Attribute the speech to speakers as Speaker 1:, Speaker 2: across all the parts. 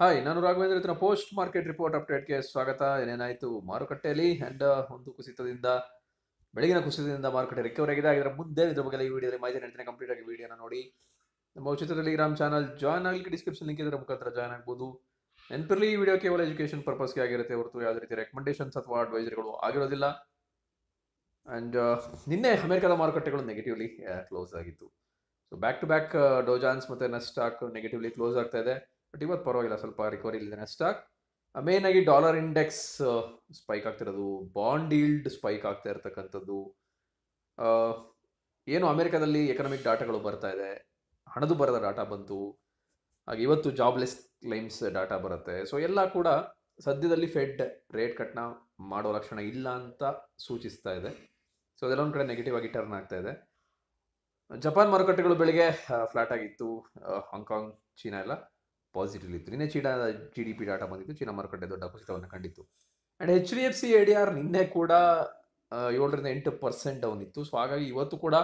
Speaker 1: hi ನಾನು ರಾಘವೇಂದ್ರ ಇತರ post market report ಅಪ್ಡೇಟ್ಗೆ ಸ್ವಾಗತ ಏನೇನಾಯಿತು ಮಾರುಕಟ್ಟೆಯಲ್ಲಿ ಅಂಡ್ uh, ಒಂದು ಕುಸಿತದಿಂದ ಬೆಳಗಿನ ಕುಸಿತದಿಂದ ಮಾರುಕಟ್ಟೆ ರಿಕವರಿ ಆಗಿದೆ ಅದರ ಮುಂದೆ ಇದ್ರ ಬಗ್ಗೆ ಈ ವಿಡಿಯೋದಲ್ಲಿ ಮಾಹಿತಿ ನೀಡ್ತೇನೆ ಕಂಪ್ಲೀಟ್ ಆಗಿ ವಿಡಿಯೋನ ನೋಡಿ ನಮ್ಮ ಉಚಿತ ಟೆಲಿಗ್ರಾಮ್ ಚಾನಲ್ ಜಾಯ್ನ್ ಆಗಲಿಕ್ಕೆ ಡಿಸ್ಕ್ರಿಪ್ಷನ್ ಲಿಂಕ್ ಇದರ ಮುಖಾಂತರ ಜಾಯ್ನ್ ಆಗ್ಬೋದು ನೆನಪಿರಲಿ ಈ ವಿಡಿಯೋ ಕೇವಲ ಎಜುಕೇಷನ್ ಪರ್ಪಸ್ಗೆ ಆಗಿರುತ್ತೆ ಹೊರತು ಯಾವುದೇ ರೀತಿ ರೆಕಮೆಂಡೇಶನ್ಸ್ ಅಥವಾ ಅಡ್ವೈಸರಿಗಳು ಆಗಿರೋದಿಲ್ಲ ಆ್ಯಂಡ್ uh, ನಿನ್ನೆ ಅಮೆರಿಕದ ಮಾರುಕಟ್ಟೆಗಳು ನೆಗೆಟಿವ್ಲಿ ಕ್ಲೋಸ್ uh, ಆಗಿತ್ತು so back to back Dow Jones ಮತ್ತು ಸ್ಟಾಕ್ ನೆಗೆಟಿವ್ಲಿ ಕ್ಲೋಸ್ ಆಗ್ತಾ ಇದೆ ಬಟ್ ಇವತ್ತು ಪರವಾಗಿಲ್ಲ ಸ್ವಲ್ಪ ರಿಕವರಿ ಇಲ್ಲಿದೆ ಸ್ಟಾಕ್ ಮೇನ್ ಆಗಿ ಡಾಲರ್ ಇಂಡೆಕ್ಸ್ ಸ್ಪೈಕ್ ಆಗ್ತಿರೋದು ಬಾಂಡ್ ಈಲ್ಡ್ ಸ್ಪೈಕ್ ಆಗ್ತಾ ಇರತಕ್ಕಂಥದ್ದು ಏನು ಅಮೆರಿಕಾದಲ್ಲಿ ಎಕನಾಮಿಕ್ ಡಾಟಾಗಳು ಬರ್ತಾ ಇದೆ ಹಣದು ಬರದ ಡಾಟಾ ಬಂತು ಹಾಗೆ ಇವತ್ತು ಜಾಬ್ಲೆಸ್ ಕ್ಲೈಮ್ಸ್ ಡಾಟಾ ಬರುತ್ತೆ ಸೊ ಎಲ್ಲ ಕೂಡ ಸದ್ಯದಲ್ಲಿ ಫೆಡ್ ರೇಟ್ ಕಟ್ನ ಮಾಡೋ ಲಕ್ಷಣ ಇಲ್ಲ ಅಂತ ಸೂಚಿಸ್ತಾ ಇದೆ ಸೊ ಅದೆಲ್ಲ ಒಂದು ಕಡೆ ನೆಗೆಟಿವ್ ಆಗಿ ಟರ್ನ್ ಆಗ್ತಾ ಇದೆ ಜಪಾನ್ ಮಾರುಕಟ್ಟೆಗಳು ಬೆಳಿಗ್ಗೆ ಫ್ಲಾಟ್ ಆಗಿತ್ತು ಹಾಂಗ್ಕಾಂಗ್ ಚೀನಾ ಎಲ್ಲ ಪಾಸಿಟಿವ್ಲಿ ಇತ್ತು ನಿನ್ನೆ China G D P data ಬಂದಿತ್ತು ಚೀನಾ ಮಾರುಕಟ್ಟೆ ದೊಡ್ಡ ಕುಸಿತವನ್ನು ಕಂಡಿತ್ತು and H D F C A D R ನಿನ್ನೆ ಕೂಡ ಏಳರಿಂದ ಎಂಟು ಪರ್ಸೆಂಟ್ ಡೌನ್ ಇತ್ತು ಸೊ ಹಾಗಾಗಿ ಇವತ್ತು ಕೂಡ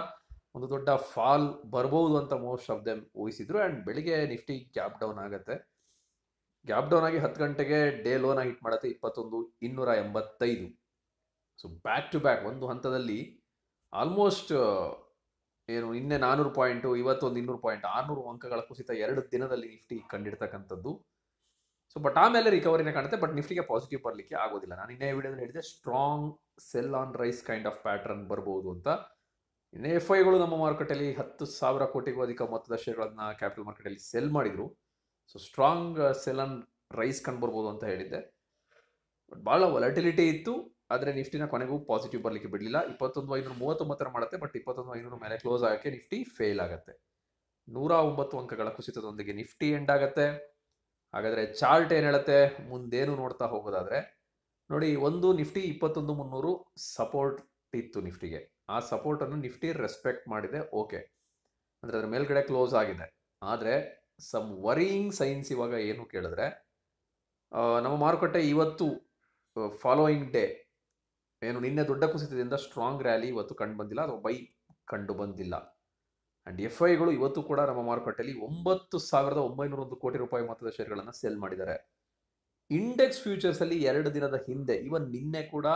Speaker 1: ಒಂದು ದೊಡ್ಡ ಫಾಲ್ ಬರಬಹುದು ಅಂತ ಮೋಸ್ಟ್ ಆಫ್ ದೆಮ್ ಊಹಿಸಿದ್ರು ಆ್ಯಂಡ್ ಬೆಳಿಗ್ಗೆ ನಿಫ್ಟಿ ಗ್ಯಾಪ್ ಡೌನ್ ಆಗುತ್ತೆ ಗ್ಯಾಪ್ ಡೌನ್ ಆಗಿ ಹತ್ತು ಗಂಟೆಗೆ ಡೇ ಲೋನ ಹಿಟ್ ಮಾಡುತ್ತೆ ಇಪ್ಪತ್ತೊಂದು ಇನ್ನೂರ ಎಂಬತ್ತೈದು ಸೊ ಬ್ಯಾಕ್ ಟು ಬ್ಯಾಕ್ ಒಂದು ಹಂತದಲ್ಲಿ ಆಲ್ಮೋಸ್ಟ್ ಏನು ನಿನ್ನೆ ನಾನೂರು ಪಾಯಿಂಟು ಇವತ್ತೊಂದು ಇನ್ನೂರು ಪಾಯಿಂಟ್ ಆರ್ನೂರು ಅಂಕಗಳ ಕುಸಿತ ಎರಡು ದಿನದಲ್ಲಿ ನಿಫ್ಟಿ ಕಂಡಿರ್ತಕ್ಕಂಥದ್ದು ಸೊ ಬಟ್ ಆಮೇಲೆ ರಿಕವರಿನೇ ಕಾಣುತ್ತೆ ಬಟ್ ನಿಫ್ಟಿಗೆ ಪಾಸಿಟಿವ್ ಬರಲಿಕ್ಕೆ ಆಗೋದಿಲ್ಲ ನಾನು ಇನ್ನೇ ವಿಡಿಯೋದಲ್ಲಿ ಹೇಳಿದೆ strong sell on rise kind of pattern ಬರ್ಬೋದು ಅಂತ ಇನ್ನೇ ಎಫ್ ಐಗಳು ನಮ್ಮ ಮಾರುಕಟ್ಟೆಯಲ್ಲಿ ಹತ್ತು ಸಾವಿರ ಕೋಟಿಗೂ ಅಧಿಕ ಮೊತ್ತದ ಶೇರ್ಗಳನ್ನ ಕ್ಯಾಪಿಟಲ್ ಮಾರ್ಕೆಟಲ್ಲಿ ಸೆಲ್ ಮಾಡಿದ್ರು so strong sell on rise ಕಂಡು ಬರ್ಬೋದು ಅಂತ ಹೇಳಿದ್ದೆ ಬಟ್ ಭಾಳ ವಲಟಿಲಿಟಿ ಇತ್ತು ಆದರೆ ನಿಫ್ಟಿನ ಕೊನೆಗೂ ಪಾಸಿಟಿವ್ ಬರಲಿಕ್ಕೆ ಬಿಡಲಿಲ್ಲ ಇಪ್ಪತ್ತೊಂದು ಐನೂರ ಮೂವತ್ತೊಂಬತ್ತರ ಮಾಡುತ್ತೆ ಬಟ್ ಇಪ್ಪತ್ತೊಂದು ಐನೂರು ಮೇಲೆ ಕ್ಲೋಸ್ ಆಗಕ್ಕೆ ನಿಫ್ಟಿ ಫೇಲ್ ಆಗುತ್ತೆ ನೂರ ಒಂಬತ್ತು ಅಂಕಗಳ ಕುಸಿತದೊಂದಿಗೆ ನಿಫ್ಟಿ ಎಂಡ್ ಆಗತ್ತೆ ಹಾಗಾದರೆ ಚಾರ್ಟ್ ಏನು ಹೇಳುತ್ತೆ ಮುಂದೇನು ನೋಡ್ತಾ ಹೋಗೋದಾದ್ರೆ ನೋಡಿ ಒಂದು ನಿಫ್ಟಿ ಇಪ್ಪತ್ತೊಂದು ಮುನ್ನೂರು ಸಪೋರ್ಟ್ ಇತ್ತು ನಿಫ್ಟಿಗೆ ಆ ಸಪೋರ್ಟನ್ನು ನಿಫ್ಟಿ ರೆಸ್ಪೆಕ್ಟ್ ಮಾಡಿದೆ ಓಕೆ ಅಂದರೆ ಅದರ ಮೇಲ್ಗಡೆ ಕ್ಲೋಸ್ ಆಗಿದೆ ಆದರೆ ಸಮ್ ವರಿಯಿಂಗ್ ಸೈನ್ಸ್ ಇವಾಗ ಏನು ಕೇಳಿದ್ರೆ ನಮ್ಮ ಮಾರುಕಟ್ಟೆ ಇವತ್ತು ಫಾಲೋಯಿಂಗ್ ಡೇ ಏನು ನಿನ್ನೆ ದೊಡ್ಡ ಕುಸಿತದಿಂದ ಸ್ಟ್ರಾಂಗ್ ರ್ಯಾಲಿ ಇವತ್ತು ಕಂಡು ಬಂದಿಲ್ಲ ಅಥವಾ ಬೈ ಕಂಡು ಬಂದಿಲ್ಲ ಆ್ಯಂಡ್ ಎಫ್ ಐಗಳು ಇವತ್ತು ಕೂಡ ನಮ್ಮ ಮಾರುಕಟ್ಟೆಯಲ್ಲಿ ಒಂಬತ್ತು ಸಾವಿರದ ಒಂಬೈನೂರ ಒಂದು ಕೋಟಿ ರೂಪಾಯಿ ಮೊತ್ತದ ಶೇರ್ಗಳನ್ನು ಸೇಲ್ ಮಾಡಿದ್ದಾರೆ ಇಂಡೆಕ್ಸ್ ಫ್ಯೂಚರ್ಸಲ್ಲಿ ಎರಡು ದಿನದ ಹಿಂದೆ ಇವನ್ ನಿನ್ನೆ ಕೂಡ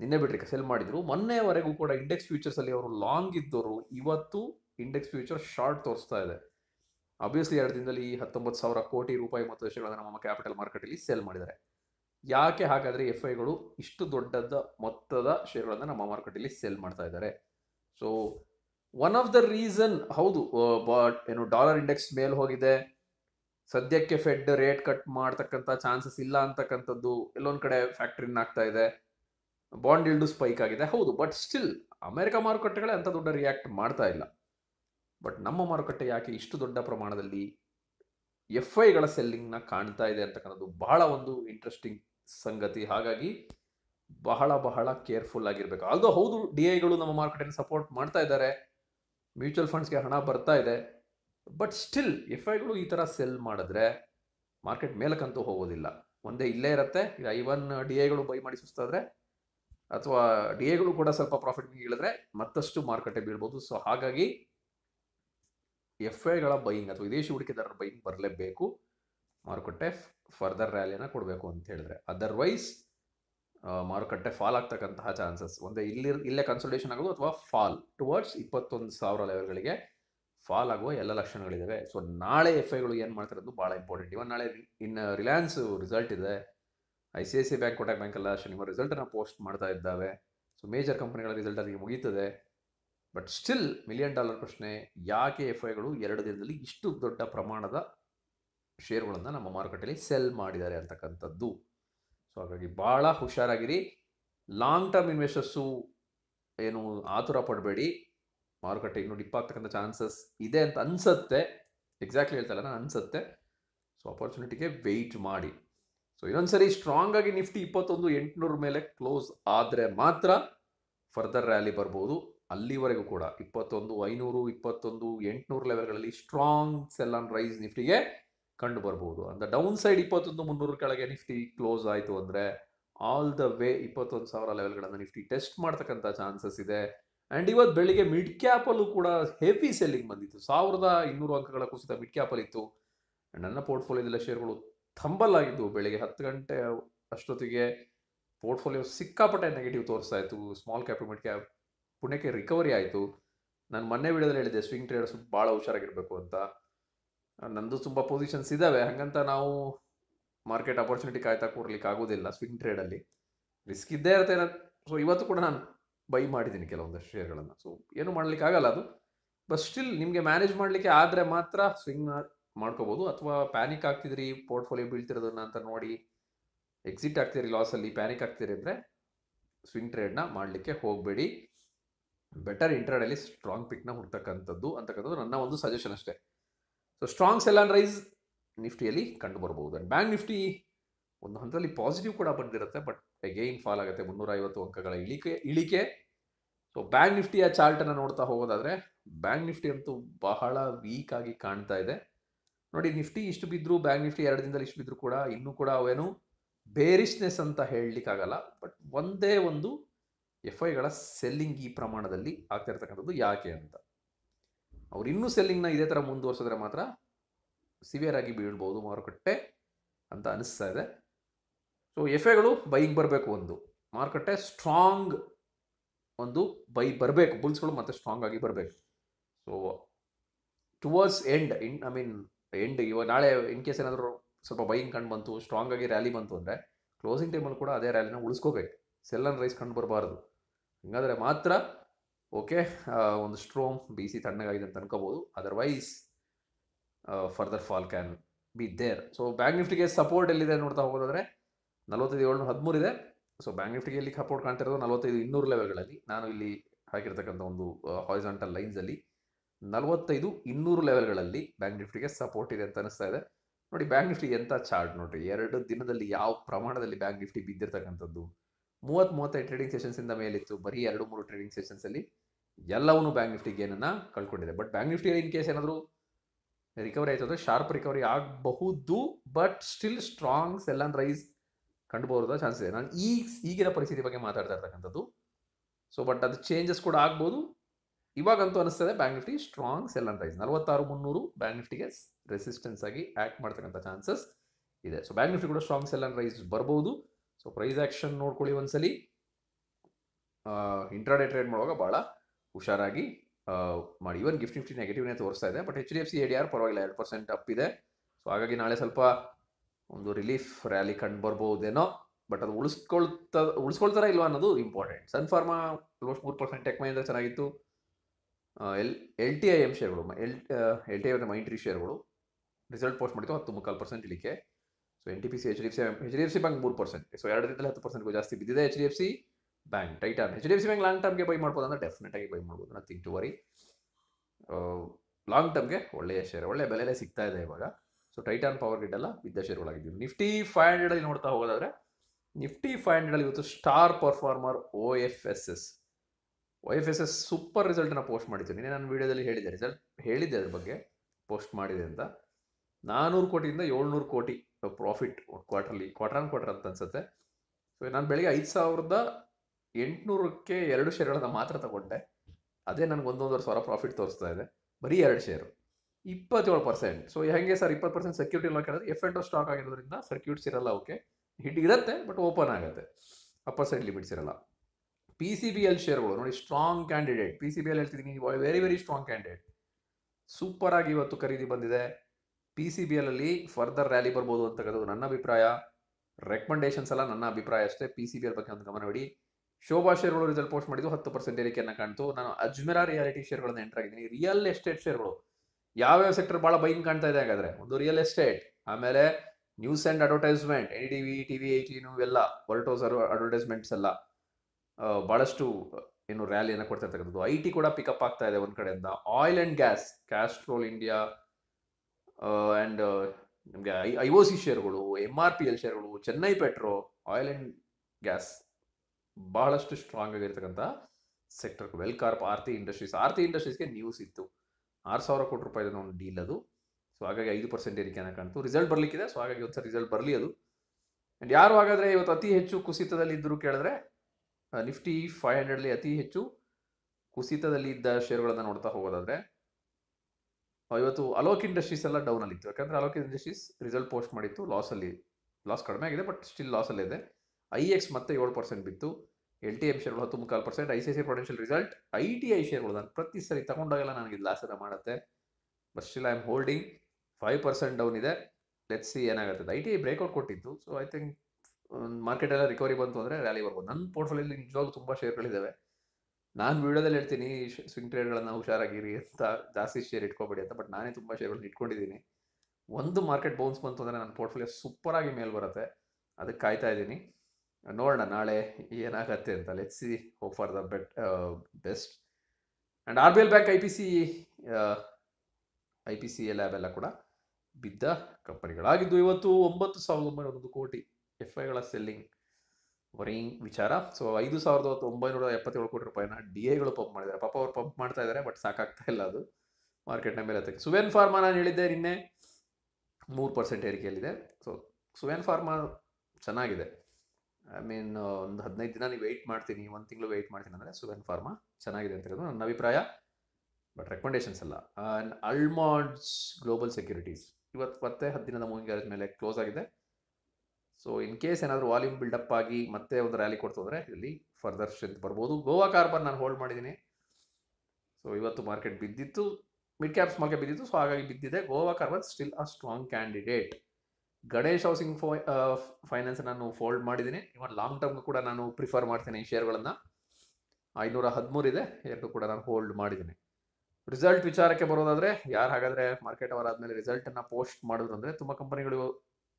Speaker 1: ನಿನ್ನೆ ಬಿಟ್ರೆ ಸೆಲ್ ಮಾಡಿದ್ರು ಮೊನ್ನೆವರೆಗೂ ಕೂಡ ಇಂಡೆಕ್ಸ್ ಫ್ಯೂಚರ್ಸಲ್ಲಿ ಅವರು ಲಾಂಗ್ ಇದ್ದವರು ಇವತ್ತು ಇಂಡೆಕ್ಸ್ ಫ್ಯೂಚರ್ ಶಾರ್ಟ್ ತೋರಿಸ್ತಾ ಇದೆ ಅಬ್ವಿಯಸ್ಲಿ ಎರಡು ದಿನದಲ್ಲಿ ಹತ್ತೊಂಬತ್ತು ಸಾವಿರ ಕೋಟಿ ರೂಪಾಯಿ ಮೊತ್ತದ ಶೇರ್ಗಳನ್ನು ನಮ್ಮ ಕ್ಯಾಪಿಟಲ್ ಅಲ್ಲಿ ಸೇಲ್ ಮಾಡಿದ್ದಾರೆ ಯಾಕೆ ಹಾಗಾದರೆ ಎಫ್ ಐಗಳು ಇಷ್ಟು ದೊಡ್ಡದ ಮೊತ್ತದ ಶೇರ್ಗಳನ್ನು ನಮ್ಮ ಮಾರುಕಟ್ಟೆಯಲ್ಲಿ ಸೆಲ್ ಮಾಡ್ತಾ ಇದ್ದಾರೆ so one of the reason ಹೌದು ಏನು ಡಾಲರ್ ಇಂಡೆಕ್ಸ್ ಮೇಲೆ ಹೋಗಿದೆ ಸದ್ಯಕ್ಕೆ ಫೆಡ್ ರೇಟ್ ಕಟ್ ಮಾಡ್ತಕ್ಕಂಥ ಚಾನ್ಸಸ್ ಇಲ್ಲ ಅಂತಕ್ಕಂಥದ್ದು ಎಲ್ಲೊಂದು ಕಡೆ ಫ್ಯಾಕ್ಟ್ರಿನ್ ಆಗ್ತಾ ಇದೆ ಬಾಂಡ್ ಇಲ್ಡು ಸ್ಪೈಕ್ ಆಗಿದೆ ಹೌದು ಬಟ್ ಸ್ಟಿಲ್ ಅಮೆರಿಕ ಮಾರುಕಟ್ಟೆಗಳೇ ಅಂಥ ದೊಡ್ಡ ರಿಯಾಕ್ಟ್ ಮಾಡ್ತಾ ಇಲ್ಲ ಬಟ್ ನಮ್ಮ ಮಾರುಕಟ್ಟೆ ಯಾಕೆ ಇಷ್ಟು ದೊಡ್ಡ ಪ್ರಮಾಣದಲ್ಲಿ ಎಫ್ ಐಗಳ ಸೆಲ್ಲಿಂಗ್ನ ಕಾಣ್ತಾ ಇದೆ ಅಂತಕ್ಕಂಥದ್ದು ಬಹಳ ಒಂದು ಇಂಟ್ರೆಸ್ಟಿಂಗ್ ಸಂಗತಿ ಹಾಗಾಗಿ ಬಹಳ ಬಹಳ ಕೇರ್ಫುಲ್ ಆಗಿರಬೇಕು ಅಲ್ದೋ ಹೌದು ಡಿ ಐಗಳು ನಮ್ಮ ಮಾರ್ಕೆಟನ್ನು ಸಪೋರ್ಟ್ ಮಾಡ್ತಾ ಇದ್ದಾರೆ ಮ್ಯೂಚುವಲ್ ಫಂಡ್ಸ್ಗೆ ಹಣ ಬರ್ತಾ ಇದೆ ಬಟ್ ಸ್ಟಿಲ್ ಎಫ್ ಐಗಳು ಈ ಥರ ಸೆಲ್ ಮಾಡಿದ್ರೆ ಮಾರ್ಕೆಟ್ ಮೇಲಕ್ಕಂತೂ ಹೋಗೋದಿಲ್ಲ ಒಂದೇ ಇಲ್ಲೇ ಇರುತ್ತೆ ಈಗ ಐವನ್ ಡಿ ಐಗಳು ಬೈ ಮಾಡಿ ಸುಸ್ತಾದ್ರೆ ಅಥವಾ ಡಿ ಐಗಳು ಕೂಡ ಸ್ವಲ್ಪ ಪ್ರಾಫಿಟ್ ಇಳಿದ್ರೆ ಮತ್ತಷ್ಟು ಮಾರುಕಟ್ಟೆ ಬೀಳ್ಬೋದು ಸೊ ಹಾಗಾಗಿ ಎಫ್ ಐಗಳ ಬೈಯಿಂಗ್ ಅಥವಾ ವಿದೇಶಿ ಹೂಡಿಕೆದಾರರ ಬೈಯಿಂಗ್ ಬರಲೇಬೇಕು ಮಾರುಕಟ್ಟೆ ಫರ್ದರ್ ರ್ಯಾಲಿನ ಕೊಡಬೇಕು ಅಂತ ಹೇಳಿದ್ರೆ ಅದರ್ವೈಸ್ ಮಾರುಕಟ್ಟೆ ಫಾಲ್ ಆಗ್ತಕ್ಕಂತಹ ಚಾನ್ಸಸ್ ಒಂದೇ ಇಲ್ಲಿ ಇಲ್ಲೇ ಕನ್ಸಲ್ಟೇಷನ್ ಆಗೋದು ಅಥವಾ ಫಾಲ್ ಟುವರ್ಡ್ಸ್ ಇಪ್ಪತ್ತೊಂದು ಸಾವಿರ ಲೆವೆಲ್ಗಳಿಗೆ ಫಾಲ್ ಆಗುವ ಎಲ್ಲ ಲಕ್ಷಣಗಳಿದ್ದಾವೆ ಸೊ ನಾಳೆ ಎಫ್ ಐಗಳು ಏನು ಮಾಡ್ತಿರೋದು ಭಾಳ ಇಂಪಾರ್ಟೆಂಟ್ ಇವನ್ ನಾಳೆ ಇನ್ನು ರಿಲಯನ್ಸ್ ರಿಸಲ್ಟ್ ಇದೆ I C I C bank Kotak bank ಎಲ್ಲ ಶನಿವಾರ ರಿಸಲ್ಟನ್ನು ಪೋಸ್ಟ್ ಮಾಡ್ತಾ ಇದ್ದಾವೆ ಸೊ ಮೇಜರ್ ಕಂಪ್ನಿಗಳ ರಿಸಲ್ಟ್ ಅಲ್ಲಿ ಮುಗೀತದೆ ಬಟ್ ಸ್ಟಿಲ್ ಮಿಲಿಯನ್ ಡಾಲರ್ ಪ್ರಶ್ನೆ ಯಾಕೆ ಎಫ್ ಐಗಳು ಎರಡು ದಿನದಲ್ಲಿ ಇಷ್ಟು ದೊಡ್ಡ ಪ್ರಮಾಣದ ಶೇರ್ಗಳನ್ನು ನಮ್ಮ ಮಾರುಕಟ್ಟೆಯಲ್ಲಿ ಸೆಲ್ ಮಾಡಿದ್ದಾರೆ ಅಂತಕ್ಕಂಥದ್ದು ಸೊ ಹಾಗಾಗಿ ಭಾಳ ಹುಷಾರಾಗಿರಿ ಲಾಂಗ್ ಟರ್ಮ್ ಇನ್ವೆಸ್ಟರ್ಸು ಏನು ಆತುರ ಪಡಬೇಡಿ ಮಾರುಕಟ್ಟೆ ಇನ್ನೂ ಡಿಪ್ ಆಗ್ತಕ್ಕಂಥ ಚಾನ್ಸಸ್ ಇದೆ ಅಂತ ಅನಿಸುತ್ತೆ ಎಕ್ಸಾಕ್ಟ್ಲಿ ಹೇಳ್ತಾ ನಾನು ಅನಿಸುತ್ತೆ ಸೊ ಅಪರ್ಚುನಿಟಿಗೆ ವೆಯ್ಟ್ ಮಾಡಿ ಸೊ ಇನ್ನೊಂದ್ಸರಿ ಸ್ಟ್ರಾಂಗ್ ಆಗಿ ನಿಫ್ಟಿ ಇಪ್ಪತ್ತೊಂದು ಎಂಟುನೂರ ಮೇಲೆ ಕ್ಲೋಸ್ ಆದರೆ ಮಾತ್ರ ಫರ್ದರ್ ರ್ಯಾಲಿ ಬರ್ಬೋದು ಅಲ್ಲಿವರೆಗೂ ಕೂಡ ಇಪ್ಪತ್ತೊಂದು ಐನೂರು ಇಪ್ಪತ್ತೊಂದು ಎಂಟುನೂರು ಲೆವೆಲ್ಗಳಲ್ಲಿ ಸ್ಟ್ರಾಂಗ್ ಸೆಲ್ ಆನ್ ರೈಸ್ ನಿಫ್ಟಿಗೆ ಕಂಡು ಬರ್ಬೋದು ಅಂದರೆ ಡೌನ್ ಸೈಡ್ ಇಪ್ಪತ್ತೊಂದು ಮುನ್ನೂರು ಕೆಳಗೆ ನಿಫ್ಟಿ ಕ್ಲೋಸ್ ಆಯಿತು ಅಂದರೆ ಆಲ್ ದ ವೇ ಇಪ್ಪತ್ತೊಂದು ಸಾವಿರ ಲೆವೆಲ್ಗಳನ್ನು ನಿಫ್ಟಿ ಟೆಸ್ಟ್ ಮಾಡ್ತಕ್ಕಂಥ ಚಾನ್ಸಸ್ ಇದೆ ಆ್ಯಂಡ್ ಇವತ್ತು ಬೆಳಿಗ್ಗೆ ಮಿಡ್ ಕ್ಯಾಪಲ್ಲೂ ಕೂಡ ಹೆವಿ ಸೆಲ್ಲಿಂಗ್ ಬಂದಿತ್ತು ಸಾವಿರದ ಇನ್ನೂರು ಅಂಕಗಳ ಕುಸಿತ ಮಿಡ್ ಕ್ಯಾಪಲ್ ಇತ್ತು ನನ್ನ ಪೋರ್ಟ್ಫೋಲಿಯೋದೆಲ್ಲ ಶೇರ್ಗಳು ಆಗಿದ್ದವು ಬೆಳಿಗ್ಗೆ ಹತ್ತು ಗಂಟೆ ಅಷ್ಟೊತ್ತಿಗೆ ಪೋರ್ಟ್ಫೋಲಿಯೋ ಸಿಕ್ಕಾಪಟ್ಟೆ ನೆಗೆಟಿವ್ ತೋರಿಸ್ತಾ ಇತ್ತು ಸ್ಮಾಲ್ ಕ್ಯಾಪ್ ಮಿಡ್ ಕ್ಯಾಪ್ ಪುಣೆಗೆ ರಿಕವರಿ ಆಯಿತು ನಾನು ಮೊನ್ನೆ ವಿಡಿಯೋದಲ್ಲಿ ಹೇಳಿದೆ ಸ್ವಿಂಗ್ ಟ್ರೇಡರ್ಸ್ ಭಾಳ ಹುಷಾರಾಗಿರಬೇಕು ಅಂತ ನಂದು ತುಂಬ ಪೊಸಿಷನ್ಸ್ ಇದ್ದಾವೆ ಹಾಗಂತ ನಾವು ಮಾರ್ಕೆಟ್ ಅಪರ್ಚುನಿಟಿ ಕಾಯ್ತಾ ಕೂರ್ಲಿಕ್ಕೆ ಆಗೋದಿಲ್ಲ ಸ್ವಿಂಗ್ ಟ್ರೇಡಲ್ಲಿ ರಿಸ್ಕ್ ಇದ್ದೇ ಇರುತ್ತೆ ಸೊ ಇವತ್ತು ಕೂಡ ನಾನು ಬೈ ಮಾಡಿದ್ದೀನಿ ಕೆಲವೊಂದಷ್ಟು ಶೇರ್ಗಳನ್ನು ಸೊ ಏನು ಮಾಡ್ಲಿಕ್ಕೆ ಆಗಲ್ಲ ಅದು ಬಟ್ ಸ್ಟಿಲ್ ನಿಮಗೆ ಮ್ಯಾನೇಜ್ ಮಾಡಲಿಕ್ಕೆ ಆದರೆ ಮಾತ್ರ ಸ್ವಿಂಗ್ ಮಾಡ್ಕೋಬೋದು ಅಥವಾ ಪ್ಯಾನಿಕ್ ಆಗ್ತಿದ್ರಿ ಪೋರ್ಟ್ಫೋಲಿಯೋ ಬೀಳ್ತಿರೋದನ್ನ ಅಂತ ನೋಡಿ ಎಕ್ಸಿಟ್ ಆಗ್ತಿರಿ ಲಾಸಲ್ಲಿ ಪ್ಯಾನಿಕ್ ಆಗ್ತಿರಿ ಅಂದ್ರೆ ಸ್ವಿಂಗ್ ಟ್ರೇಡ್ನ ಮಾಡಲಿಕ್ಕೆ ಹೋಗಬೇಡಿ ಬೆಟರ್ ಅಲ್ಲಿ ಸ್ಟ್ರಾಂಗ್ ಪಿಕ್ನ ಹುಡ್ತಕ್ಕಂಥದ್ದು ಅಂತಕ್ಕಂಥದ್ದು ನನ್ನ ಒಂದು ಸಜೆಷನ್ ಅಷ್ಟೇ so strong sell on rise ನಿಫ್ಟಿಯಲ್ಲಿ ಕಂಡು ಬರಬಹುದು ಅಂಡ್ ಬ್ಯಾಂಕ್ ನಿಫ್ಟಿ ಒಂದು ಹಂತದಲ್ಲಿ ಪಾಸಿಟಿವ್ ಕೂಡ ಬಂದಿರುತ್ತೆ ಬಟ್ ಅಗೈನ್ ಫಾಲ್ ಆಗುತ್ತೆ ಮುನ್ನೂರ ಐವತ್ತು ಅಂಕಗಳ ಇಳಿಕೆ ಇಳಿಕೆ ಸೊ ಬ್ಯಾಂಕ್ ನಿಫ್ಟಿಯ ಚಾರ್ಟನ್ನು ನೋಡ್ತಾ ಹೋಗೋದಾದ್ರೆ ಬ್ಯಾಂಕ್ ನಿಫ್ಟಿ ಅಂತೂ ಬಹಳ ವೀಕ್ ಆಗಿ ಕಾಣ್ತಾ ಇದೆ ನೋಡಿ ನಿಫ್ಟಿ ಇಷ್ಟು ಬಿದ್ದರೂ ಬ್ಯಾಂಕ್ ನಿಫ್ಟಿ ಎರಡು ದಿನದಲ್ಲಿ ಇಷ್ಟು ಬಿದ್ದರೂ ಕೂಡ ಇನ್ನೂ ಕೂಡ ಅವೇನು ಬೇರಿಶ್ನೆಸ್ ಅಂತ ಹೇಳಲಿಕ್ಕಾಗಲ್ಲ ಬಟ್ ಒಂದೇ ಒಂದು ಎಫ್ ಐಗಳ ಸೆಲ್ಲಿಂಗ್ ಈ ಪ್ರಮಾಣದಲ್ಲಿ ಆಗ್ತಿರ್ತಕ್ಕಂಥದ್ದು ಯಾಕೆ ಅಂತ ಅವ್ರು ಇನ್ನೂ ಸೆಲ್ಲಿಂಗ್ನ ಇದೇ ಥರ ಮುಂದುವರ್ಸಿದ್ರೆ ಮಾತ್ರ ಸಿವಿಯರ್ ಆಗಿ ಬೀಳ್ಬೋದು ಮಾರುಕಟ್ಟೆ ಅಂತ ಅನಿಸ್ತಾ ಇದೆ ಸೊ ಎಫೆಗಳು ಬೈಗೆ ಬರಬೇಕು ಒಂದು ಮಾರುಕಟ್ಟೆ ಸ್ಟ್ರಾಂಗ್ ಒಂದು ಬೈ ಬರಬೇಕು ಬುಲ್ಸ್ಗಳು ಮತ್ತೆ ಸ್ಟ್ರಾಂಗ್ ಆಗಿ ಬರಬೇಕು so towards end in I mean end ಇವಾಗ ನಾಳೆ ಇನ್ ಕೇಸ್ ಏನಾದರೂ ಸ್ವಲ್ಪ ಬೈಯಿಂಗ್ ಕಂಡು ಬಂತು ಸ್ಟ್ರಾಂಗ್ ಆಗಿ ರ್ಯಾಲಿ ಬಂತು ಅಂದರೆ ಕ್ಲೋಸಿಂಗ್ ಟೈಮಲ್ಲಿ ಕೂಡ ಅದೇ ರ್ಯಾಲಿನ ಉಳಿಸ್ಕೋಬೇಕು ಸೆಲ್ಲನ್ ರೈಸ್ ಕಂಡು ಬರಬಾರ್ದು ಹಿಂಗಾದರೆ ಮಾತ್ರ ಓಕೆ ಒಂದು ಸ್ಟ್ರೋಮ್ ಬಿಸಿ ತಣ್ಣಗಾಗಿದೆ ಅಂತ ಅನ್ಕೋಬಹುದು otherwise further fall can be there so bank ನಿಫ್ಟಿಗೆ ಸಪೋರ್ಟ್ ಎಲ್ಲಿದೆ ನೋಡ್ತಾ ಹೋಗೋದಾದ್ರೆ ನಲವತ್ತೈದು ಏಳ್ನೂರ ಹದಿಮೂರು ಇದೆ ಸೊ ಬ್ಯಾಂಕ್ ನಿಫ್ಟಿಗೆ ಇಲ್ಲಿ ಸಪೋರ್ಟ್ ಕಾಣ್ತಿರೋದು ನಲವತ್ತೈದು ಇನ್ನೂರು ಲೆವೆಲ್ಗಳಲ್ಲಿ ನಾನು ಇಲ್ಲಿ ಹಾಕಿರ್ತಕ್ಕಂಥ ಒಂದು ಹಾರಿಸಾಂಟಲ್ ಲೈನ್ಸಲ್ಲಿ ನಲವತ್ತೈದು ಇನ್ನೂರು ಲೆವೆಲ್ಗಳಲ್ಲಿ ಬ್ಯಾಂಕ್ ನಿಫ್ಟಿಗೆ ಸಪೋರ್ಟ್ ಇದೆ ಅಂತ ಅನಿಸ್ತಾ ಇದೆ ನೋಡಿ ಬ್ಯಾಂಕ್ ನಿಫ್ಟಿ ಎಂಥ ಚಾರ್ಟ್ ನೋಡ್ರಿ ಎರಡು ದಿನದಲ್ಲಿ ಯಾವ ಪ್ರಮಾಣದಲ್ಲಿ ಬ್ಯಾಂಕ್ ನಿಫ್ಟಿ ಬಿದ್ದಿರ್ತಕ್ಕಂಥದ್ದು ಮೂವತ್ತ್ ಮೂವತ್ತೈದು ಟ್ರೇಡಿಂಗ್ ಸೆಷನ್ಸಿಂದ ಮೇಲಿತ್ತು ಬರೀ ಎರಡು ಮೂರು ಟ್ರೇಡಿಂಗ್ ಸೆಷನ್ಸಲ್ಲಿ ಎಲ್ಲವನ್ನೂ ಬ್ಯಾಂಕ್ ನಿಫ್ಟಿ ಗೇನನ್ನು ಕಳ್ಕೊಂಡಿದೆ ಬಟ್ ಬ್ಯಾಂಕ್ ನಿಫ್ಟಿಯಲ್ಲಿ ಇನ್ ಕೇಸ್ ಏನಾದರೂ ರಿಕವರಿ ಆಯಿತು ಅಂದರೆ ಶಾರ್ಪ್ ರಿಕವರಿ ಆಗಬಹುದು but still strong sell and rise ಕಂಡುಬರೋದ ಚಾನ್ಸ್ ಇದೆ ನಾನು ಈ ಈಗಿನ ಪರಿಸ್ಥಿತಿ ಬಗ್ಗೆ ಮಾತಾಡ್ತಾ ಇರ್ತಕ್ಕಂಥದ್ದು ಸೊ ಬಟ್ ಅದು ಚೇಂಜಸ್ ಕೂಡ ಆಗ್ಬೋದು ಇವಾಗಂತೂ ಅನಿಸ್ತದೆ bank Nifty strong sell and rise ನಲವತ್ತಾರು ಮುನ್ನೂರು ಬ್ಯಾಂಕ್ ನಿಫ್ಟಿಗೆ ರೆಸಿಸ್ಟೆನ್ಸ್ ಆಗಿ ಆ್ಯಕ್ಟ್ ಮಾಡ್ತಕ್ಕಂಥ ಚಾನ್ಸಸ್ ಇದೆ ಸೊ ಬ್ಯಾಂಕ್ ನಿಫ್ಟಿ ಕೂಡ ಸ್ಟ್ರಾಂಗ್ ಸೆಲ್ ಆ್ಯಂಡ್ ರೈಸ್ ಬರ್ಬೋದು ಸೊ ಪ್ರೈಸ್ ಆ್ಯಕ್ಷನ್ ನೋಡ್ಕೊಳ್ಳಿ ಒಂದ್ಸಲಿ ಇಂಟ್ರಾಡೇ ಟ್ರೇಡ್ ಮಾಡುವಾಗ ಭಾಳ ಹುಷಾರಾಗಿ ಮಾಡಿ ಇವನ್ ಗಿಫ್ಟ್ ನಿಫ್ಟಿ ನೆಗೆಟಿವ್ನೇ ತೋರಿಸ್ತಾ ಇದೆ but H D F C A D R ಪರವಾಗಿಲ್ಲ ಎರಡು ಪರ್ಸೆಂಟ್ ಅಪ್ ಇದೆ ಸೊ ಹಾಗಾಗಿ ನಾಳೆ ಸ್ವಲ್ಪ ಒಂದು ರಿಲೀಫ್ ರ್ಯಾಲಿ ಕಂಡು ಬರ್ಬೋದೇನೋ ಬಟ್ ಅದು ಉಳಿಸ್ಕೊಳ್ತಾ ಉಳಿಸ್ಕೊಳ್ತಾರ ಇಲ್ವಾ ಅನ್ನೋದು ಇಂಪಾರ್ಟೆಂಟ್ ಸನ್ ಫಾರ್ಮಾ ಆಲ್ಮೋಸ್ಟ್ ಮೂರು ಪರ್ಸೆಂಟ್ ಟೆಕ್ ಚೆನ್ನಾಗಿತ್ತು L L T I M ಶೇರ್ಗಳು ಎಲ್ ಎಲ್ ಟಿ ಐ ಅಂದರೆ ಮೈಂಟ್ರಿ ಶೇರ್ಗಳು ರಿಸಲ್ಟ್ ಪೋಸ್ಟ್ ಮಾಡಿತ್ತು ಹತ್ತು ಮುಕ್ಕಾಲು ಪರ್ಸೆಂಟ್ ಇಳಿಕೆ so N T P C H D F C H D F C bank ಮೂರು ಪರ್ಸೆಂಟ್ ಸೊ ಎರಡರಿಂದ ಹತ್ತು ಪರ್ಸೆಂಟ್ಗೂ ಜಾಸ್ತಿ ಬಿದ್ದಿದೆ H D F C bank Titan H D F C bank long ಟರ್ಮ್ಗೆ ಬೈ ಮಾಡ್ಬೋದು ಅಂದ್ರೆ ಡೆಫಿನೆಟ್ ಆಗಿ ಬೈ ಮಾಡ್ಬೋದು ನಥಿಂಗ್ ಟು ವರಿ ಲಾಂಗ್ ಟರ್ಮ್ಗೆ ಒಳ್ಳೆಯ ಶೇರ್ ಒಳ್ಳೆಯ ಬೆಲೆಲೇ ಸಿಗ್ತಾ ಇದೆ ಇವಾಗ ಸೊ ಟೈಟಾನ್ ಪವರ್ ಗ್ರಿಡ್ ಎಲ್ಲ ಶೇರ್ ಶೇರ್ಗಳಾಗಿದ್ದೀವಿ ನಿಫ್ಟಿ ಫೈವ್ ಹಂಡ್ರೆಡಲ್ಲಿ ನೋಡ್ತಾ ಹೋಗೋದಾದ್ರೆ ನಿಫ್ಟಿ ಫೈವ್ ಹಂಡ್ರೆಡಲ್ಲಿ ಇವತ್ತು star performer O F S S O F S S super ರಿಸಲ್ಟನ್ನು ಪೋಸ್ಟ್ ಮಾಡಿದ್ದೀನಿ ನಿನ್ನೆ ನಾನು ವೀಡಿಯೋದಲ್ಲಿ ಹೇಳಿದೆ ರಿಸಲ್ಟ್ ಹೇಳಿದ್ದೆ ಅದ್ರ ಬಗ್ಗೆ ಪೋಸ್ಟ್ ಮಾಡಿದೆ ಅಂತ ನಾನ್ನೂರು ಕೋಟಿಯಿಂದ ಏಳ್ನೂರು ಕೋಟಿ profit quarterly quarter on quarter ಅಂತ ಅನ್ಸುತ್ತೆ ಸೊ ನಾನು ಬೆಳಿಗ್ಗೆ ಐದು ಸಾವಿರದ ಎಂಟುನೂರಕ್ಕೆ ಎರಡು ಶೇರ್ಗಳನ್ನ ಮಾತ್ರ ತಗೊಂಡೆ ಅದೇ ನನಗೆ ಒಂದೊಂದುವರೆ ಸಾವಿರ ಪ್ರಾಫಿಟ್ ತೋರಿಸ್ತಾ ಇದೆ ಬರೀ ಎರಡು ಶೇರು ಇಪ್ಪತ್ತೇಳು ಪರ್ಸೆಂಟ್ ಸೊ ಹೆಂಗೆ ಸರ್ ಇಪ್ಪತ್ತು ಪರ್ಸೆಂಟ್ ಸೆಕ್ಯೂರಿಟಿ ಇಲ್ಲ ಕೇಳಿದ್ರೆ ಎಫ್ ಎಂಡ್ ಸ್ಟಾಕ್ ಆಗಿರೋದ್ರಿಂದ ಸರ್ಕ್ಯೂಟ್ಸ್ ಇರಲ್ಲ ಓಕೆ ಹಿಟ್ ಇರುತ್ತೆ ಬಟ್ ಓಪನ್ ಆಗುತ್ತೆ ಅಪ್ಪರ್ ಸೈಡ್ ಲಿಮಿಟ್ಸ್ ಇರಲ್ಲ ಪಿ ಸಿ ಬಿ ಎಲ್ ಶೇರ್ಗಳು ನೋಡಿ strong candidate P C B L ಹೇಳ್ತಿದ್ದೀನಿ very very strong candidate super ಆಗಿ ಇವತ್ತು ಖರೀದಿ ಬಂದಿದೆ P C B L further rally ಬರ್ಬೋದು ಅಂತಕ್ಕಂಥದ್ದು ನನ್ನ ಅಭಿಪ್ರಾಯ ರೆಕಮೆಂಡೇಷನ್ಸ್ ಎಲ್ಲ ನನ್ನ ಅಭಿಪ್ರಾಯ ಅಷ್ಟೇ ಪಿ ಸಿ ಬಿ ಎಲ್ ಬಗ್ಗೆ ಒಂದು ಗಮನವಿಡಿ ಶೋಭಾ ಶೇರ್ಗಳು ರಿಸಲ್ಟ್ ಪೋಸ್ಟ್ ಮಾಡಿದ್ದು ಹತ್ತು ಪರ್ಸೆಂಟ್ ಏರಿಕೆಯನ್ನು ಕಾಣ್ತು ನಾನು ಅಜ್ಮೆರಾ ರಿಯಾಲಿಟಿ ಶೇರ್ಗಳನ್ನ ಎಂಟರ್ ಆಗಿದ್ದೀನಿ ರಿಯಲ್ ಎಸ್ಟೇಟ್ ಶೇರ್ಗಳು ಯಾವ್ಯಾವ ಸೆಕ್ಟರ್ ಭಾಳ ಬೈಂಗ್ ಕಾಣ್ತಾ ಇದೆ ಹಾಗಾದ್ರೆ ಒಂದು ರಿಯಲ್ ಎಸ್ಟೇಟ್ ಆಮೇಲೆ news and advertisement N T V T V ಎಲ್ಲ ಅಡ್ವರ್ಟೈಸ್ಮೆಂಟ್ಸ್ ಎಲ್ಲ ಭಾಳಷ್ಟು ಏನು ರ್ಯಾಲಿಯನ್ನು ಕೊಡ್ತಾ ಇರ್ತಕ್ಕಂಥದ್ದು ಐ ಟಿ ಕೂಡ ಪಿಕಪ್ ಆಗ್ತಾ ಇದೆ ಒಂದು ಕಡೆಯಿಂದ oil and gas Castrol India and ನಿಮಗೆ ಐ ಐ ಸಿ ಶೇರ್ಗಳು ಎಮ್ ಆರ್ ಪಿ ಎಲ್ ಶೇರ್ಗಳು Chennai petro oil and gas ಬಹಳಷ್ಟು ಸ್ಟ್ರಾಂಗ್ ಆಗಿರ್ತಕ್ಕಂಥ sector well corp Aarti industries Aarti ಇಂಡಸ್ಟ್ರೀಸ್ಗೆ ನ್ಯೂಸ್ ಇತ್ತು ಆರು ಸಾವಿರ ಕೋಟಿ ರೂಪಾಯಿ ಒಂದು ಡೀಲ್ ಅದು ಸೊ ಹಾಗಾಗಿ ಐದು ಪರ್ಸೆಂಟ್ ಏರಿಕೆಯನ್ನು ಕಾಣ್ತು ರಿಸಲ್ಟ್ ಬರಲಿಕ್ಕಿದೆ ಸೊ ಹಾಗಾಗಿ ಒಂದು ರಿಸಲ್ಟ್ ಬರಲಿ ಅದು ಆ್ಯಂಡ್ ಯಾರು ಹಾಗಾದರೆ ಇವತ್ತು ಅತಿ ಹೆಚ್ಚು ಕುಸಿತದಲ್ಲಿ ಇದ್ದರು ಕೇಳಿದ್ರೆ ನಿಫ್ಟಿ ಫೈವ್ ಹಂಡ್ರೆಡ್ಲಿ ಅತಿ ಹೆಚ್ಚು ಕುಸಿತದಲ್ಲಿ ಇದ್ದ ಶೇರ್ಗಳನ್ನು ನೋಡ್ತಾ ಹೋಗೋದಾದರೆ ಇವತ್ತು ಅಲೋಕ್ ಇಂಡಸ್ಟ್ರೀಸ್ ಎಲ್ಲ ಡೌನಲ್ಲಿ ಇತ್ತು ಯಾಕಂದರೆ ಅಲೋಕ್ ಇಂಡಸ್ಟ್ರೀಸ್ ರಿಸಲ್ಟ್ ಪೋಸ್ಟ್ ಮಾಡಿತ್ತು ಲಾಸಲ್ಲಿ ಲಾಸ್ ಕಡಿಮೆ ಆಗಿದೆ ಬಟ್ ಸ್ಟಿಲ್ ಲಾಸಲ್ಲಿದೆ ಐ ಎಕ್ಸ್ ಮತ್ತೆ ಏಳು ಪರ್ಸೆಂಟ್ ಬಿತ್ತು ಎಲ್ ಟಿ ಎಮ್ ಶೇರ್ಗಳು ಹತ್ತು ಮುಕ್ಕಾಲು percent I C C prudential result I T I ಶೇರ್ಗಳು ನಾನು ಪ್ರತಿ ಸರಿ ತಗೊಂಡಾಗೆಲ್ಲ ನನಗೆ ಲಾಸ್ ಎಲ್ಲ ಮಾಡುತ್ತೆ but still I am holding five percent down ಇದೆ ಲೆಟ್ ಸಿ ಏನಾಗುತ್ತೆ ಐ ಟಿ ಐ ಬ್ರೇಕ್ಔಟ್ ಕೊಟ್ಟಿತ್ತು ಸೊ ಐ ಥಿಂಕ್ ಮಾರ್ಕೆಟೆಲ್ಲ ರಿಕವರಿ ಬಂತು ಅಂದರೆ ರ್ಯಾಲಿ ಬರ್ಬೋದು ನನ್ನ ಪೋರ್ಟ್ಫೋಲಿಯಲ್ಲಿ ನಿಜವಾಗ್ಲೂ ತುಂಬ ಶೇರ್ಗಳಿದ್ದಾವೆ ನಾನು ವಿಡಿಯೋದಲ್ಲಿ ಹೇಳ್ತೀನಿ ಸ್ವಿಂಗ್ ಟ್ರೇಡ್ಗಳನ್ನು ಹುಷಾರಾಗಿರಿ ಅಂತ ಜಾಸ್ತಿ ಶೇರ್ ಇಟ್ಕೋಬೇಡಿ ಅಂತ ಬಟ್ ನಾನೇ ತುಂಬ ಶೇರ್ಗಳನ್ನ ಇಟ್ಕೊಂಡಿದ್ದೀನಿ ಒಂದು ಮಾರ್ಕೆಟ್ ಬೌನ್ಸ್ ಬಂತು ಅಂದರೆ ನನ್ನ ಪೋರ್ಟ್ಫೋಲಿಯೋ ಸೂಪರಾಗಿ ಮೇಲೆ ಬರುತ್ತೆ ಅದಕ್ಕೆ ಕಾಯ್ತಾ ಇದ್ದೀನಿ ನೋಡೋಣ ನಾಳೆ ಏನಾಗತ್ತೆ ಅಂತ let see hope for the bet best and R B L bank I P C I P C L ಎಲ್ಲ ಕೂಡ ಬಿದ್ದ ಕಂಪನಿಗಳಾಗಿದ್ದು ಇವತ್ತು ಒಂಬತ್ತು ಸಾವಿರದ ಒಂಬೈನೂರ ಒಂದು ಕೋಟಿ ಎಫ್ ಐಗಳ ಸೆಲ್ಲಿಂಗ್ ವರಿಂಗ್ ವಿಚಾರ ಸೊ ಐದು ಸಾವಿರದ ಒಂಬೈನೂರ ಎಪ್ಪತ್ತೇಳು ಕೋಟಿ ರೂಪಾಯಿನ ಡಿ ಐಗಳು ಪಂಪ್ ಮಾಡಿದ್ದಾರೆ ಪಾಪ ಅವ್ರು ಪಂಪ್ ಮಾಡ್ತಾ ಇದ್ದಾರೆ ಬಟ್ ಸಾಕಾಗ್ತಾ ಇಲ್ಲ ಅದು ಮಾರ್ಕೆಟ್ನ ಮೇಲೆ ಅದಕ್ಕೆ ಸುವೆನ್ ಫಾರ್ಮಾ ನಾನು ಹೇಳಿದ್ದೆ ನಿನ್ನೆ ಮೂರು ಪರ್ಸೆಂಟ್ ಏರಿಕೆಯಲ್ಲಿದೆ ಸೊ ಸುವೆನ್ ಫಾರ್ಮಾ ಚೆನ್ನಾಗಿದೆ ಐ ಮೀನ್ ಒಂದು ಹದಿನೈದು ದಿನ ನೀವು ವೆಯ್ಟ್ ಮಾಡ್ತೀನಿ ಒಂದು ತಿಂಗಳು ವೆಯ್ಟ್ ಮಾಡ್ತೀನಿ ಅಂದರೆ ಸುಗನ್ ಫಾರ್ಮಾ ಚೆನ್ನಾಗಿದೆ ಅಂತ ಹೇಳೋದು ನನ್ನ ಅಭಿಪ್ರಾಯ ಬಟ್ ರೆಕಮೆಂಡೇಷನ್ಸ್ ಅಲ್ಲ ಅಲ್ಮಾಡ್ಸ್ ಗ್ಲೋಬಲ್ ಸೆಕ್ಯೂರಿಟೀಸ್ ಇವತ್ತು ಮತ್ತೆ ಹತ್ತು ದಿನದ ಮೂವಿಂಗ್ ಮೇಲೆ ಕ್ಲೋಸ್ ಆಗಿದೆ ಸೊ ಇನ್ ಕೇಸ್ ಏನಾದರೂ ವಾಲ್ಯೂಮ್ ಬಿಲ್ಡಪ್ ಆಗಿ ಮತ್ತೆ ಒಂದು ರ್ಯಾಲಿ ಕೊಡ್ತೋದ್ರೆ ಇಲ್ಲಿ ಫರ್ದರ್ ಸ್ಟ್ರೆಂತ್ ಬರ್ಬೋದು ಗೋವಾ ಕಾರ್ಬನ್ ನಾನು ಹೋಲ್ಡ್ ಮಾಡಿದ್ದೀನಿ ಸೊ ಇವತ್ತು ಮಾರ್ಕೆಟ್ ಬಿದ್ದಿತ್ತು ಮಿಡ್ ಕ್ಯಾಪ್ಸ್ ಸ್ಮಾಲ್ ಕ್ಯಾಪ್ ಬಿದ್ದಿತ್ತು ಸೊ ಹಾಗಾಗಿ ಬಿದ್ದಿದೆ Goa carbon still uh strong candidate Ganesh housing finance ನಾನು ಫೋಲ್ಡ್ ಮಾಡಿದ್ದೀನಿ ಇವನ್ ಲಾಂಗ್ ಟರ್ಮ್ ಕೂಡ ನಾನು ಪ್ರಿಫರ್ ಮಾಡ್ತೀನಿ ಈ ಶೇರ್ಗಳನ್ನು ಐನೂರ ಹದಿಮೂರು ಇದೆ ಎರಡು ಕೂಡ ನಾನು ಹೋಲ್ಡ್ ಮಾಡಿದ್ದೀನಿ ರಿಸಲ್ಟ್ ವಿಚಾರಕ್ಕೆ ಬರೋದಾದರೆ ಯಾರು ಹಾಗಾದ್ರೆ ಮಾರ್ಕೆಟ್ ಅವರ್ ರಿಸಲ್ಟ್ ಅನ್ನ ಪೋಸ್ಟ್ ಮಾಡಿದ್ರು ಅಂದರೆ ತುಂಬ ಕಂಪನಿಗಳು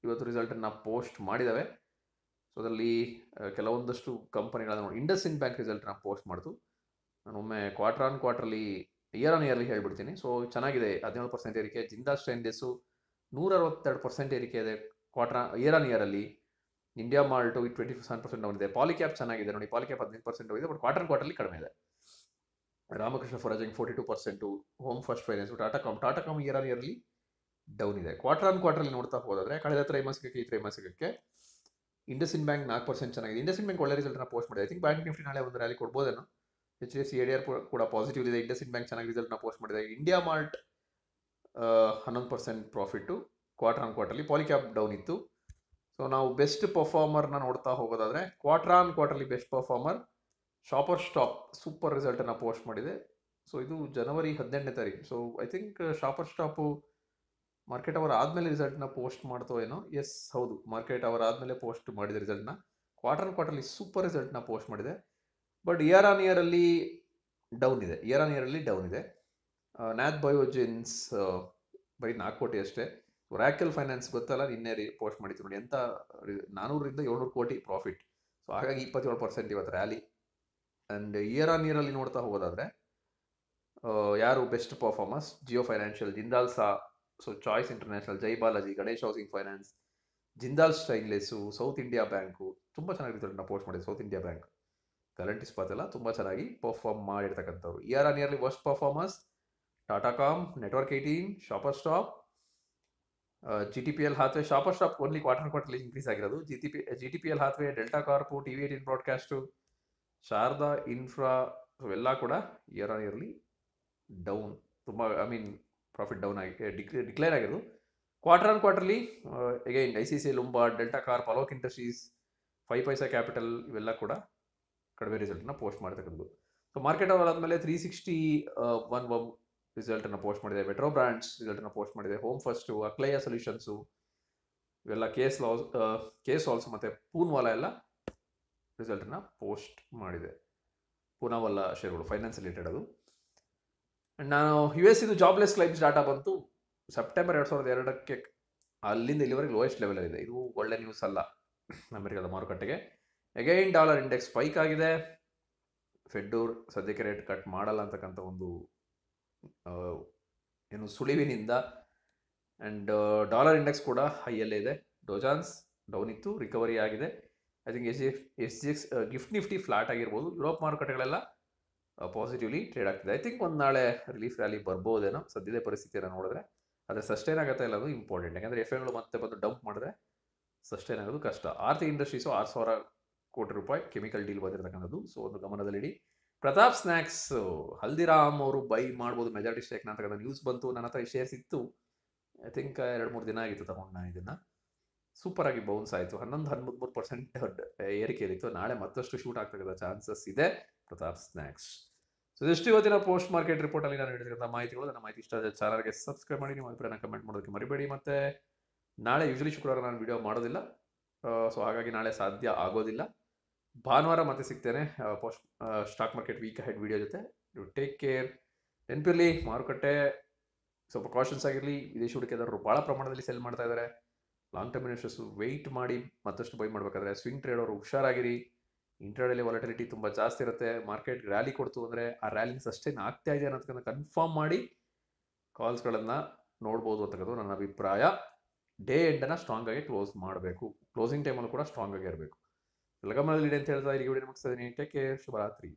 Speaker 1: ಇವತ್ತು ರಿಸಲ್ಟ್ ಅನ್ನ ಪೋಸ್ಟ್ ಮಾಡಿದ್ದಾವೆ ಸೊ ಅದರಲ್ಲಿ ಕೆಲವೊಂದಷ್ಟು ಕಂಪನಿಗಳ ನೋಡಿ ಇಂಡಸ್ ಇಂಡ್ ಬ್ಯಾಂಕ್ ರಿಸಲ್ಟನ್ನು ಪೋಸ್ಟ್ ಮಾಡಿತು ನಾನು ಒಮ್ಮೆ quarter on quarterly year on yearly ಹೇಳ್ಬಿಡ್ತೀನಿ ಸೊ ಚೆನ್ನಾಗಿದೆ ಹದಿನೇಳು ಪರ್ಸೆಂಟ್ ಏರಿಕೆ ಜಿಂದಾ ನೂರ ಅರವತ್ತೆರಡು ಪರ್ಸೆಂಟ್ ಏರಿಕೆ ಇದೆ ಕ್ವಾಟ್ರ ಇಯರ್ ಆನ್ ಇಯರಲ್ಲಿ IndiaMART twenty seven percent down ಇದೆ ಪಾಲಿಕ್ಯಾಪ್ ಚೆನ್ನಾಗಿದೆ ನೋಡಿ ಪಾಲಿಕ್ಯಾಪ್ ಹದಿನೈದು ಪರ್ಸೆಂಟ್ ಇದೆ ಬಟ್ ಕ್ವಾರ್ಟರ್ ಕ್ವಾರ್ಟರ್ಲಿ ಕಡಿಮೆ ಇದೆ Ramakrishna forging forty two percent home first finance Tata comm Tata comm year on yearly down ಇದೆ ಕ್ವಾರ್ಟರ್ ಆನ್ ಕ್ವಾರ್ಟರ್ಲಿ ನೋಡ್ತಾ ಹೋದರೆ ಕಳೆದ ತ್ರೈಮಾಸಿಕಕ್ಕೆ ಈ ತ್ರೈಮಾಸಿಕಕ್ಕೆ ಇಂಡಸ್ ಇನ್ ಬ್ಯಾಂಕ್ ನಾಲ್ಕು ಪರ್ಸೆಂಟ್ ಚೆನ್ನಾಗಿದೆ ಇಂಡಸ್ ಬ್ಯಾಂಕ್ ಒಳ್ಳೆ ರಿಸಲ್ಟ್ನ ಪೋಸ್ಟ್ ಮಾಡಿದೆ ಐ ಥಿಂಕ್ ಬ್ಯಾಂಕ್ ನಿಫ್ಟಿ ನಾಳೆ ಒಂದು ರ್ಯಾಲಿ ಕೊಡ್ಬೋದೇನೋ H D F C A ಕೂಡ ಪಾಸಿಟಿವ್ ಇದೆ ಇಂಡಸ್ ಬ್ಯಾಂಕ್ ಚೆನ್ನಾಗಿ ರಿಸಲ್ಟ್ನ ಪೋಸ್ಟ್ ಮಾಡಿದೆ ಇಂಡಿಯಾ ಮಾರ್ಟ್ ಹನ್ನೊಂದು percent profit quarter on quarterly Polycab down ಇತ್ತು ಸೊ ನಾವು ಬೆಸ್ಟ್ ಪರ್ಫಾರ್ಮರ್ನ ನೋಡ್ತಾ ಹೋಗೋದಾದರೆ quarter on quarterly best performer Shopper Stop super ರಿಸಲ್ಟನ್ನು ಪೋಸ್ಟ್ ಮಾಡಿದೆ ಸೊ ಇದು ಜನವರಿ ಹದಿನೆಂಟನೇ ತಾರೀಕು so I think Shopper Stop market hour ಆದಮೇಲೆ ರಿಸಲ್ಟ್ನ ಪೋಸ್ಟ್ ಮಾಡ್ತೋ ಏನೋ ಎಸ್ ಹೌದು ಮಾರ್ಕೆಟ್ ಅವರ್ ಆದಮೇಲೆ ಪೋಸ್ಟ್ ಮಾಡಿದೆ ರಿಸಲ್ಟ್ನ ಕ್ವಾರ್ಟರ್ ಕ್ವಾರ್ಟರ್ಲಿ ಸೂಪರ್ ರಿಸಲ್ಟ್ನ ಪೋಸ್ಟ್ ಮಾಡಿದೆ ಬಟ್ ಇಯರ್ ಆನ್ ಇಯರಲ್ಲಿ ಡೌನ್ ಇದೆ ಇಯರ್ ಆನ್ ಇಯರಲ್ಲಿ ಡೌನ್ ಇದೆ ನ್ಯಾತ್ ಬಯೋಜಿನ್ಸ್ ಬೈ ನಾಲ್ಕು ಕೋಟಿ ಅಷ್ಟೇ ರ್ಯಾಕಲ್ ಫೈನಾನ್ಸ್ ಗೊತ್ತಲ್ಲ ನಿನ್ನೆ ರೀ ಪೋಸ್ಟ್ ಮಾಡಿತ್ತು ನೋಡಿ ಎಂತ ನಾನೂರರಿಂದ ಏಳ್ನೂರು ಕೋಟಿ ಪ್ರಾಫಿಟ್ ಸೊ ಹಾಗಾಗಿ ಇಪ್ಪತ್ತೇಳು ಪರ್ಸೆಂಟ್ ಇವತ್ತು ರ್ಯಾಲಿ ಆ್ಯಂಡ್ ಇಯರ್ ಆನ್ ಅಲ್ಲಿ ನೋಡ್ತಾ ಹೋಗೋದಾದ್ರೆ ಯಾರು best performers Jio financial Jindal Saw so choice international Jai Balaji Ganesh housing finance Jindal stainless south India bank ತುಂಬ ಚೆನ್ನಾಗಿರ್ತಾರೆ ನಾವು ಪೋಸ್ಟ್ ಮಾಡಿದ್ವಿ ಸೌತ್ ಇಂಡಿಯಾ ಬ್ಯಾಂಕ್ ಕರೆಂಟ್ ಇಸ್ಪಾತೆಲ್ಲ ತುಂಬ ಚೆನ್ನಾಗಿ ಪರ್ಫಾರ್ಮ್ ಮಾಡಿರ್ತಕ್ಕಂಥವ್ರು year on yearly worst performers Tata comm network eighteen Shopper Stop G T P L Hathway Shopper shop only quarter quarterly increase ಆಗಿರೋದು G T P G T P L Hathway delta carp T V eighteen broadcast Sharda infra ಇವೆಲ್ಲ ಕೂಡ year on yearly down ತುಂಬ I mean profit down ಆಗಿ declare uh, declare ಆಗಿರೋದು quarter on quarterly again I C C ಲುಂಬಾ delta corp Alok industries five paisa capital ಇವೆಲ್ಲ ಕೂಡ ಕಡಿಮೆ ರಿಸಲ್ಟ್ನ ಪೋಸ್ಟ್ ಮಾಡ್ತಕ್ಕಂಥದ್ದು ಸೊ ಮಾರ್ಕೆಟ್ ಆದಮೇಲೆ ತ್ರೀ ಸಿಕ್ಸ್ಟಿ ಒನ್ ರಿಸಲ್ಟನ್ನು ಪೋಸ್ಟ್ ಮಾಡಿದೆ ಮೆಟ್ರೋ ಬ್ರ್ಯಾಂಡ್ಸ್ ರಿಸಲ್ಟನ್ನು ಪೋಸ್ಟ್ ಮಾಡಿದೆ ಹೋಮ್ ಫಸ್ಟು ಅಕ್ಲಯ ಸೊಲ್ಯೂಷನ್ಸು ಇವೆಲ್ಲ ಕೇಸ್ ಲಾಸ್ ಕೇಸ್ ಆಲ್ಸ್ ಮತ್ತು ಪೂನ್ವಾಲ ಎಲ್ಲ ರಿಸಲ್ಟನ್ನು ಪೋಸ್ಟ್ ಮಾಡಿದೆ ಪೂನಾವಲ್ಲ ಶೇರ್ಗಳು ಫೈನಾನ್ಸ್ ರಿಲೇಟೆಡ್ ಅದು ನಾನು ಯು ಎಸ್ ಇದು ಜಾಬ್ಲೆಸ್ ಕ್ಲೈಮ್ಸ್ ಡಾಟಾ ಬಂತು ಸೆಪ್ಟೆಂಬರ್ ಎರಡು ಸಾವಿರದ ಎರಡಕ್ಕೆ ಅಲ್ಲಿಂದ ಇಲ್ಲಿವರೆಗೆ ಲೋಯೆಸ್ಟ್ ಲೆವೆಲಲ್ಲಿದೆ ಇದು ಒಳ್ಳೆ ನ್ಯೂಸ್ ಅಲ್ಲ ಅಮೆರಿಕದ ಮಾರುಕಟ್ಟೆಗೆ ಎಗೈನ್ ಡಾಲರ್ ಇಂಡೆಕ್ಸ್ ಸ್ಪೈಕ್ ಆಗಿದೆ ಫೆಡ್ಡೂರ್ ಸದ್ಯಕ್ಕೆ ರೇಟ್ ಕಟ್ ಮಾಡಲ್ಲ ಅಂತಕ್ಕಂಥ ಒಂದು ಏನು ಸುಳಿವಿನಿಂದ ಆ್ಯಂಡ್ ಡಾಲರ್ ಇಂಡೆಕ್ಸ್ ಕೂಡ ಹೈಯಲ್ಲೇ ಇದೆ ಡೋಜಾನ್ಸ್ ಡೌನ್ ಇತ್ತು ರಿಕವರಿ ಆಗಿದೆ I think S G S G X gift nifty flat ಆಗಿರ್ಬೋದು ಯುರೋಪ್ ಮಾರುಕಟ್ಟೆಗಳೆಲ್ಲ ಪಾಸಿಟಿವ್ಲಿ ಟ್ರೇಡ್ ಆಗ್ತಿದೆ ಐ ಥಿಂಕ್ ಒಂದು ನಾಳೆ ರಿಲೀಫ್ ರ್ಯಾಲಿ ಬರ್ಬೋದೇನೋ ಸದ್ಯದ ಪರಿಸ್ಥಿತಿಯನ್ನು ನೋಡಿದ್ರೆ ಆದರೆ ಸಸ್ಟೈನ್ ಆಗುತ್ತಾ ಇಲ್ಲ ಅದು ಇಂಪಾರ್ಟೆಂಟ್ ಯಾಕಂದರೆ ಎಫ್ ಎಂಗಳು ಮತ್ತೆ ಬಂದು ಡಂಪ್ ಮಾಡಿದ್ರೆ ಸಸ್ಟೈನ್ ಆಗೋದು ಕಷ್ಟ ಆರ್ಥಿಕ ಇಂಡಸ್ಟ್ರೀಸು ಆರು ಸಾವಿರ ಕೋಟಿ ರೂಪಾಯಿ ಕೆಮಿಕಲ್ ಡೀಲ್ ಬಂದಿರತಕ್ಕಂಥದ್ದು ಸೊ ಒಂದು ಗಮನದಲ್ಲಿಡಿ ಪ್ರತಾಪ್ ಸ್ನ್ಯಾಕ್ಸ್ ಹಲ್ದಿರಾಮ್ ಅವರು ಬೈ ಮಾಡ್ಬೋದು ಮೆಜಾರಿಟಿ ಸ್ಟೇಕ್ ಅಂತ ನ್ಯೂಸ್ ಬಂತು ನನ್ನ ಹತ್ರ ಶೇರ್ಸ್ ಇತ್ತು ಐ ಥಿಂಕ್ ಎರಡು ಮೂರು ದಿನ ಆಗಿತ್ತು ತಗೊಂಡು ನಾನು ಇದನ್ನು ಸೂಪರಾಗಿ ಬೌನ್ಸ್ ಆಯಿತು ಹನ್ನೊಂದು ಹನ್ನೊಂದು ಪರ್ಸೆಂಟ್ ಏರಿಕೆಯಲ್ಲಿತ್ತು ನಾಳೆ ಮತ್ತಷ್ಟು ಶೂಟ್ ಆಗ್ತಕ್ಕಂಥ ಚಾನ್ಸಸ್ ಇದೆ ಪ್ರತಾಪ್ ಸ್ನ್ಯಾಕ್ಸ್ ಸೊ ಇದಿಷ್ಟು ಇವತ್ತಿನ ಪೋಸ್ಟ್ ಮಾರ್ಕೆಟ್ ರಿಪೋರ್ಟಲ್ಲಿ ನಾನು ಹೇಳಿದಂಥ ಮಾಹಿತಿಗಳು ನನ್ನ ಮಾಹಿತಿ ಇಷ್ಟ ಚಾನಲ್ಗೆ ಸಬ್ಸ್ಕ್ರೈಬ್ ಮಾಡಿ ನಿಮ್ಮ ಅಭಿಪ್ರಾಯನ ಕಮೆಂಟ್ ಮಾಡೋದಕ್ಕೆ ಮರಿಬೇಡಿ ಮತ್ತು ನಾಳೆ ಯೂಶಲಿ ಶುಕ್ರವಾರ ನಾನು ವಿಡಿಯೋ ಮಾಡೋದಿಲ್ಲ ಸೊ ಹಾಗಾಗಿ ನಾಳೆ ಸಾಧ್ಯ ಆಗೋದಿಲ್ಲ ಭಾನುವಾರ ಮತ್ತೆ ಸಿಗ್ತೇನೆ post stock market week ahead video ಜೊತೆ ಟೇಕ್ ಕೇರ್ ನೆನಪಿರಲಿ ಮಾರುಕಟ್ಟೆ ಸ್ವಲ್ಪ ಕಾಷನ್ಸ್ ಆಗಿರಲಿ ವಿದೇಶಿ ಹೂಡಿಕೆದಾರರು ಭಾಳ ಪ್ರಮಾಣದಲ್ಲಿ ಸೆಲ್ ಮಾಡ್ತಾ ಇದ್ದಾರೆ ಲಾಂಗ್ ಟರ್ಮ್ ಇನ್ವೆಸ್ಟರ್ಸ್ ವೆಯ್ಟ್ ಮಾಡಿ ಮತ್ತಷ್ಟು ಬೈ ಮಾಡಬೇಕಾದ್ರೆ ಸ್ವಿಂಗ್ ಟ್ರೇಡ್ ಅವರು ಹುಷಾರಾಗಿರಿ ಇಂಟ್ರಾಡೇಲಿ ವಾಲಿಟಿಲಿಟಿ ತುಂಬ ಜಾಸ್ತಿ ಇರುತ್ತೆ ಮಾರ್ಕೆಟ್ ರ್ಯಾಲಿ ಕೊಡ್ತು ಅಂದರೆ ಆ ರ್ಯಾಲಿ ಸಸ್ಟೈನ್ ಆಗ್ತಾ ಇದೆ ಅನ್ನೋದನ್ನ ಕನ್ಫರ್ಮ್ ಮಾಡಿ ಕಾಲ್ಸ್ಗಳನ್ನು ನೋಡ್ಬೋದು ಅಂತಕ್ಕದ್ದು ನನ್ನ ಅಭಿಪ್ರಾಯ ಡೇ ಎಂಡನ್ನು ಸ್ಟ್ರಾಂಗ್ ಆಗಿ ಕ್ಲೋಸ್ ಮಾಡಬೇಕು ಕ್ಲೋಸಿಂಗ್ ಟೈಮಲ್ಲೂ ಕೂಡ ಸ್ಟ್ರಾಂಗ್ ಆಗಿ ಇರಬೇಕು ലഗമൽ ലിഡൻ ചേർത്തായിരിക്കും ഇവിടെ നമുക്ക് സെവൻ എയ്റ്റ് കെ ശുഭരാത്രി